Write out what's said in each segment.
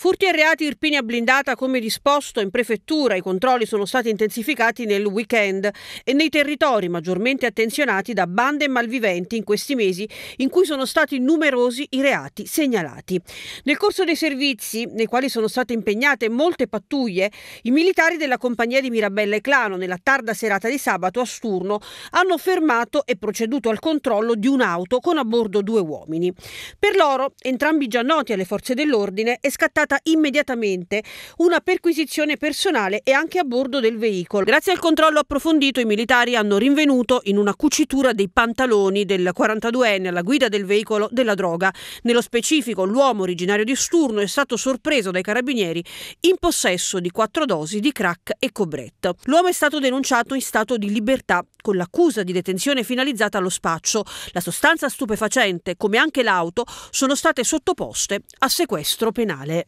Furti e reati Irpinia blindata come disposto in prefettura. I controlli sono stati intensificati nel weekend e nei territori maggiormente attenzionati da bande e malviventi in questi mesi in cui sono stati numerosi i reati segnalati. Nel corso dei servizi, nei quali sono state impegnate molte pattuglie, i militari della compagnia di Mirabella e Clano nella tarda serata di sabato a Sturno hanno fermato e proceduto al controllo di un'auto con a bordo due uomini. Per loro, entrambi già noti alle forze dell'ordine, è scattata effettuata immediatamente una perquisizione personale e anche a bordo del veicolo. Grazie al controllo approfondito i militari hanno rinvenuto in una cucitura dei pantaloni del 42enne alla guida del veicolo della droga. Nello specifico l'uomo originario di Sturno è stato sorpreso dai carabinieri in possesso di quattro dosi di crack e cobretto. L'uomo è stato denunciato in stato di libertà con l'accusa di detenzione finalizzata allo spaccio. La sostanza stupefacente, come anche l'auto, sono state sottoposte a sequestro penale.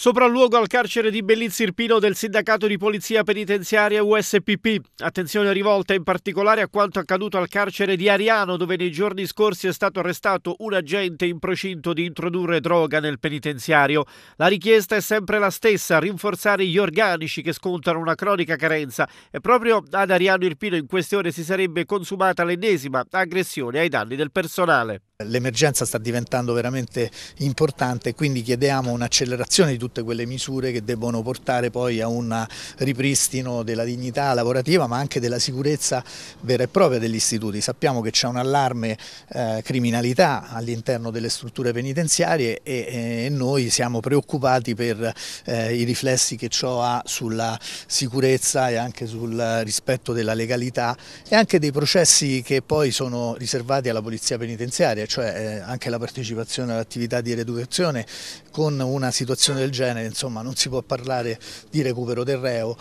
Sopralluogo al carcere di Bellizzi Irpino del sindacato di polizia penitenziaria USPP. Attenzione rivolta in particolare a quanto accaduto al carcere di Ariano, dove nei giorni scorsi è stato arrestato un agente in procinto di introdurre droga nel penitenziario. La richiesta è sempre la stessa: rinforzare gli organici che scontano una cronica carenza. E proprio ad Ariano Irpino in questione si sarebbe consumata l'ennesima aggressione ai danni del personale. L'emergenza sta diventando veramente importante, quindi chiediamo un'accelerazione di tutte quelle misure che debbono portare poi a un ripristino della dignità lavorativa ma anche della sicurezza vera e propria degli istituti. Sappiamo che c'è un allarme eh, criminalità all'interno delle strutture penitenziarie e, e, eh, noi siamo preoccupati per eh, i riflessi che ciò ha sulla sicurezza e anche sul rispetto della legalità e anche dei processi che poi sono riservati alla polizia penitenziaria cioè eh, anche la partecipazione all'attività di rieducazione con una situazione del genere, insomma non si può parlare di recupero del reo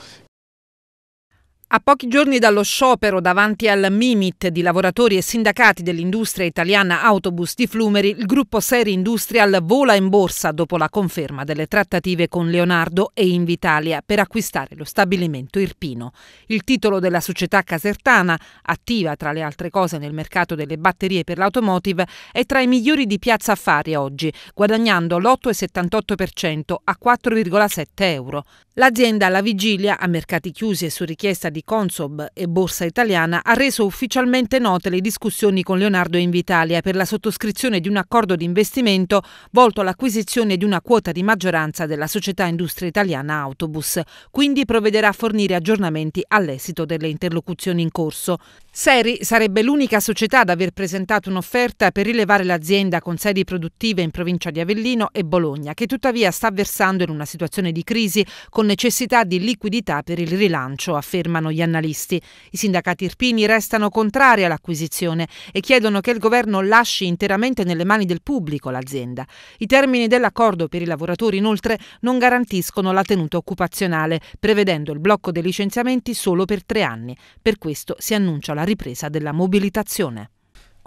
a pochi giorni dallo sciopero davanti al Mimit di lavoratori e sindacati dell'industria italiana autobus di Flumeri, il gruppo Seri Industrial vola in borsa dopo la conferma delle trattative con Leonardo e Invitalia per acquistare lo stabilimento irpino. Il titolo della società casertana, attiva tra le altre cose nel mercato delle batterie per l'automotive, è tra i migliori di Piazza Affari oggi, guadagnando l'8,78% a 4,7 euro. L'azienda alla vigilia, a mercati chiusi e su richiesta di di Consob e Borsa Italiana ha reso ufficialmente note le discussioni con Leonardo Invitalia per la sottoscrizione di un accordo di investimento volto all'acquisizione di una quota di maggioranza della società Industria Italiana Autobus, quindi provvederà a fornire aggiornamenti all'esito delle interlocuzioni in corso. Seri sarebbe l'unica società ad aver presentato un'offerta per rilevare l'azienda con sedi produttive in provincia di Avellino e Bologna, che tuttavia sta versando in una situazione di crisi con necessità di liquidità per il rilancio, affermano sostengono gli analisti. I sindacati irpini restano contrari all'acquisizione e chiedono che il governo lasci interamente nelle mani del pubblico l'azienda. I termini dell'accordo per i lavoratori inoltre non garantiscono la tenuta occupazionale, prevedendo il blocco dei licenziamenti solo per tre anni. Per questo si annuncia la ripresa della mobilitazione.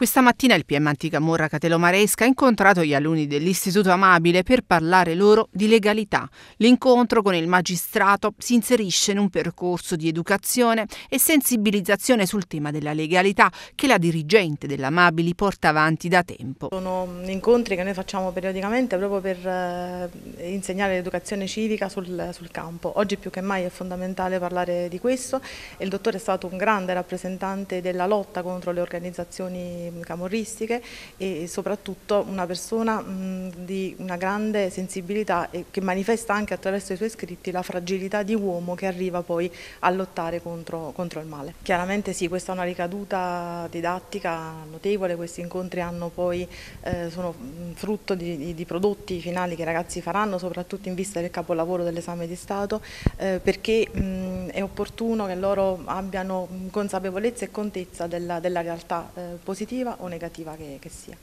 Questa mattina il PM Antica Morra Catelomaresca ha incontrato gli alunni dell'Istituto Amabile per parlare loro di legalità. L'incontro con il magistrato si inserisce in un percorso di educazione e sensibilizzazione sul tema della legalità che la dirigente dell'Amabili porta avanti da tempo. Sono incontri che noi facciamo periodicamente proprio per eh, insegnare l'educazione civica sul, sul campo. Oggi più che mai è fondamentale parlare di questo il dottore è stato un grande rappresentante della lotta contro le organizzazioni Ehm, camorristiche e soprattutto una persona di una grande sensibilità e che manifesta anche attraverso i suoi scritti la fragilità di uomo che arriva poi a lottare contro, contro il male. Chiaramente sì, questa è una ricaduta didattica notevole, questi incontri hanno poi, eh, sono frutto di, di, di, prodotti finali che i ragazzi faranno, soprattutto in vista del capolavoro dell'esame di Stato, eh, perché mh, è opportuno che loro abbiano consapevolezza e contezza della, della realtà eh, positiva positiva o negativa che, che sia.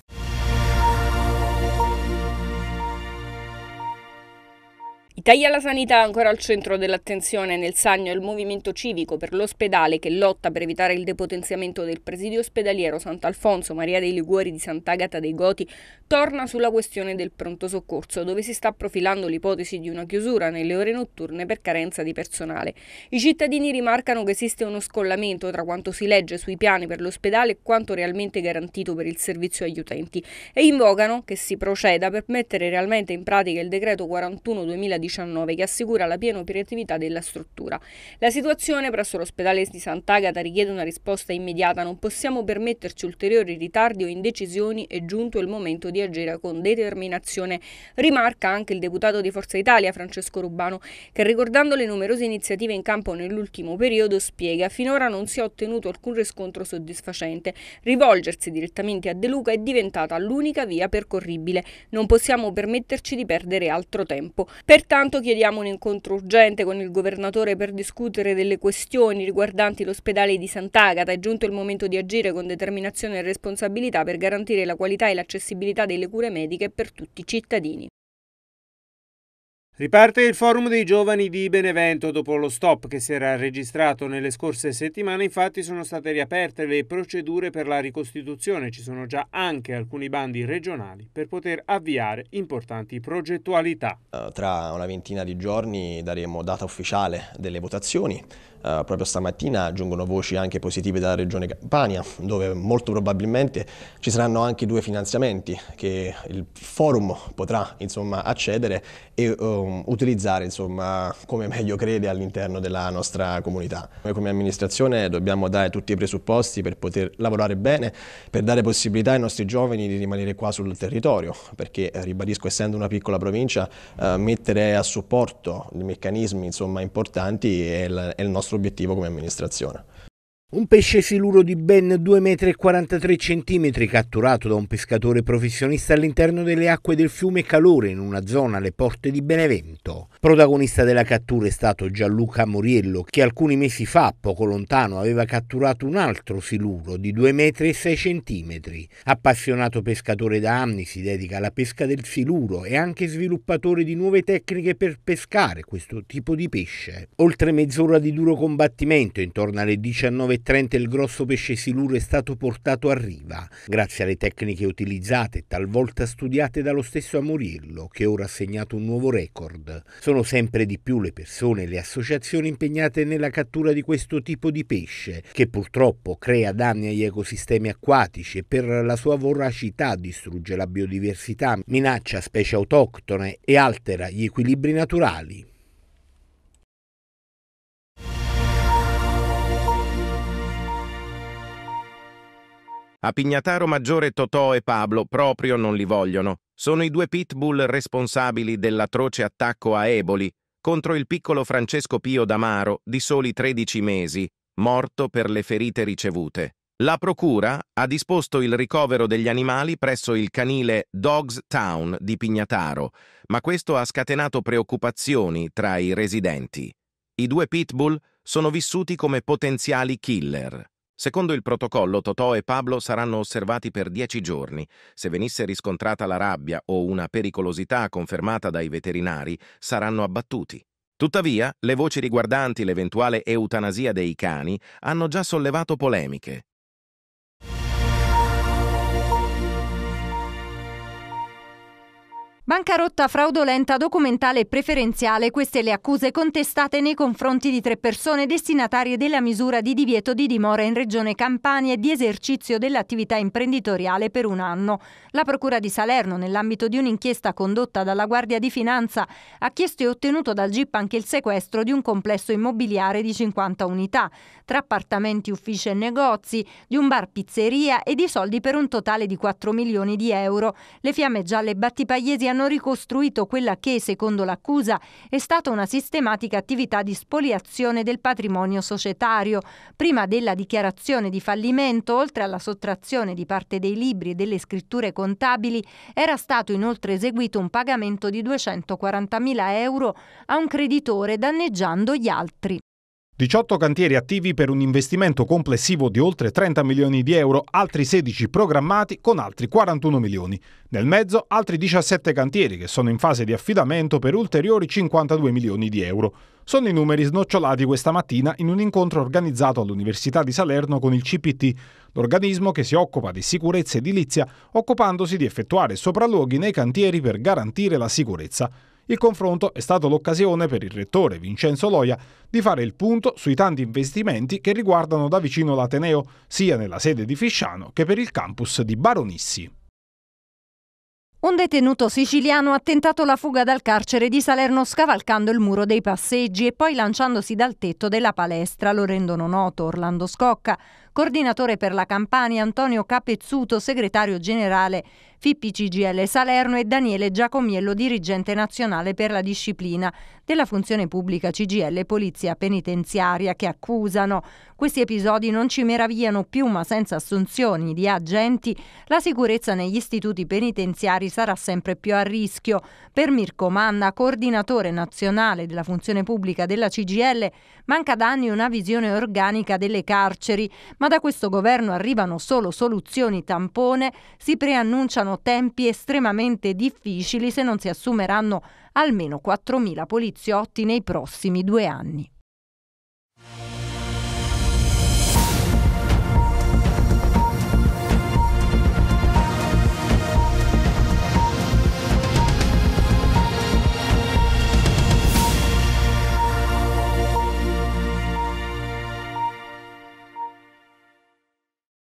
Taglia la sanità ancora al centro dell'attenzione nel Sagno il movimento civico per l'ospedale che lotta per evitare il depotenziamento del presidio ospedaliero Sant'Alfonso Maria dei Liguori di Sant'Agata dei Goti torna sulla questione del pronto soccorso dove si sta profilando l'ipotesi di una chiusura nelle ore notturne per carenza di personale. I cittadini rimarcano che esiste uno scollamento tra quanto si legge sui piani per l'ospedale e quanto realmente garantito per il servizio agli utenti e invocano che si proceda per mettere realmente in pratica il decreto 41 2019 che assicura la piena operatività della struttura. La situazione presso l'ospedale di Sant'Agata richiede una risposta immediata, non possiamo permetterci ulteriori ritardi o indecisioni, è giunto il momento di agire con determinazione, rimarca anche il deputato di Forza Italia Francesco Rubano, che ricordando le numerose iniziative in campo nell'ultimo periodo spiega finora non si è ottenuto alcun riscontro soddisfacente, rivolgersi direttamente a De Luca è diventata l'unica via percorribile, non possiamo permetterci di perdere altro tempo. Pertanto Intanto chiediamo un incontro urgente con il governatore per discutere delle questioni riguardanti l'ospedale di Sant'Agata. È giunto il momento di agire con determinazione e responsabilità per garantire la qualità e l'accessibilità delle cure mediche per tutti i cittadini. Riparte il forum dei giovani di Benevento dopo lo stop che si era registrato nelle scorse settimane, infatti sono state riaperte le procedure per la ricostituzione, ci sono già anche alcuni bandi regionali per poter avviare importanti progettualità. Eh, tra una ventina di giorni daremo data ufficiale delle votazioni, eh, proprio stamattina giungono voci anche positive dalla regione Campania dove molto probabilmente ci saranno anche due finanziamenti che il forum potrà insomma, accedere e uh, utilizzare insomma, come meglio crede all'interno della nostra comunità. Noi come amministrazione dobbiamo dare tutti i presupposti per poter lavorare bene, per dare possibilità ai nostri giovani di rimanere qua sul territorio, perché eh, ribadisco essendo una piccola provincia eh, mettere a supporto i meccanismi insomma, importanti è il, è il nostro obiettivo come amministrazione. Un pesce siluro di ben 2,43 m catturato da un pescatore professionista all'interno delle acque del fiume Calore in una zona alle porte di Benevento. Protagonista della cattura è stato Gianluca Moriello che alcuni mesi fa, poco lontano, aveva catturato un altro siluro di 2,6 m. Appassionato pescatore da anni, si dedica alla pesca del siluro e anche sviluppatore di nuove tecniche per pescare questo tipo di pesce. Oltre mezz'ora di duro combattimento, intorno alle 19 e il grosso pesce siluro è stato portato a riva, grazie alle tecniche utilizzate, talvolta studiate dallo stesso Amoriello, che ora ha segnato un nuovo record. Sono sempre di più le persone e le associazioni impegnate nella cattura di questo tipo di pesce, che purtroppo crea danni agli ecosistemi acquatici e per la sua voracità distrugge la biodiversità, minaccia specie autoctone e altera gli equilibri naturali. A Pignataro Maggiore Totò e Pablo proprio non li vogliono. Sono i due pitbull responsabili dell'atroce attacco a Eboli contro il piccolo Francesco Pio D'Amaro di soli 13 mesi, morto per le ferite ricevute. La procura ha disposto il ricovero degli animali presso il canile Dogs Town di Pignataro, ma questo ha scatenato preoccupazioni tra i residenti. I due pitbull sono vissuti come potenziali killer. Secondo il protocollo, Totò e Pablo saranno osservati per dieci giorni. Se venisse riscontrata la rabbia o una pericolosità confermata dai veterinari, saranno abbattuti. Tuttavia, le voci riguardanti l'eventuale eutanasia dei cani hanno già sollevato polemiche. Bancarotta fraudolenta, documentale e preferenziale, queste le accuse contestate nei confronti di tre persone destinatarie della misura di divieto di dimora in Regione Campania e di esercizio dell'attività imprenditoriale per un anno. La Procura di Salerno, nell'ambito di un'inchiesta condotta dalla Guardia di Finanza, ha chiesto e ottenuto dal GIP anche il sequestro di un complesso immobiliare di 50 unità, tra appartamenti, uffici e negozi, di un bar pizzeria e di soldi per un totale di 4 milioni di euro. Le fiamme gialle battipagliesi hanno hanno ricostruito quella che, secondo l'accusa, è stata una sistematica attività di spoliazione del patrimonio societario. Prima della dichiarazione di fallimento, oltre alla sottrazione di parte dei libri e delle scritture contabili, era stato inoltre eseguito un pagamento di 240.000 euro a un creditore danneggiando gli altri. 18 cantieri attivi per un investimento complessivo di oltre 30 milioni di euro, altri 16 programmati con altri 41 milioni. Nel mezzo altri 17 cantieri che sono in fase di affidamento per ulteriori 52 milioni di euro. Sono i numeri snocciolati questa mattina in un incontro organizzato all'Università di Salerno con il CPT, l'organismo che si occupa di sicurezza edilizia, occupandosi di effettuare sopralluoghi nei cantieri per garantire la sicurezza. Il confronto è stato l'occasione per il rettore Vincenzo Loia di fare il punto sui tanti investimenti che riguardano da vicino l'Ateneo, sia nella sede di Fisciano che per il campus di Baronissi. Un detenuto siciliano ha tentato la fuga dal carcere di Salerno scavalcando il muro dei passeggi e poi lanciandosi dal tetto della palestra. Lo rendono noto Orlando Scocca, coordinatore per la campagna Antonio Capezzuto, segretario generale CGL Salerno e Daniele Giacomiello, dirigente nazionale per la disciplina della funzione pubblica CGL Polizia Penitenziaria, che accusano. Questi episodi non ci meravigliano più, ma senza assunzioni di agenti, la sicurezza negli istituti penitenziari sarà sempre più a rischio. Per Mirko Manna, coordinatore nazionale della funzione pubblica della CGL, manca da anni una visione organica delle carceri, ma ma da questo governo arrivano solo soluzioni tampone, si preannunciano tempi estremamente difficili se non si assumeranno almeno 4.000 poliziotti nei prossimi due anni.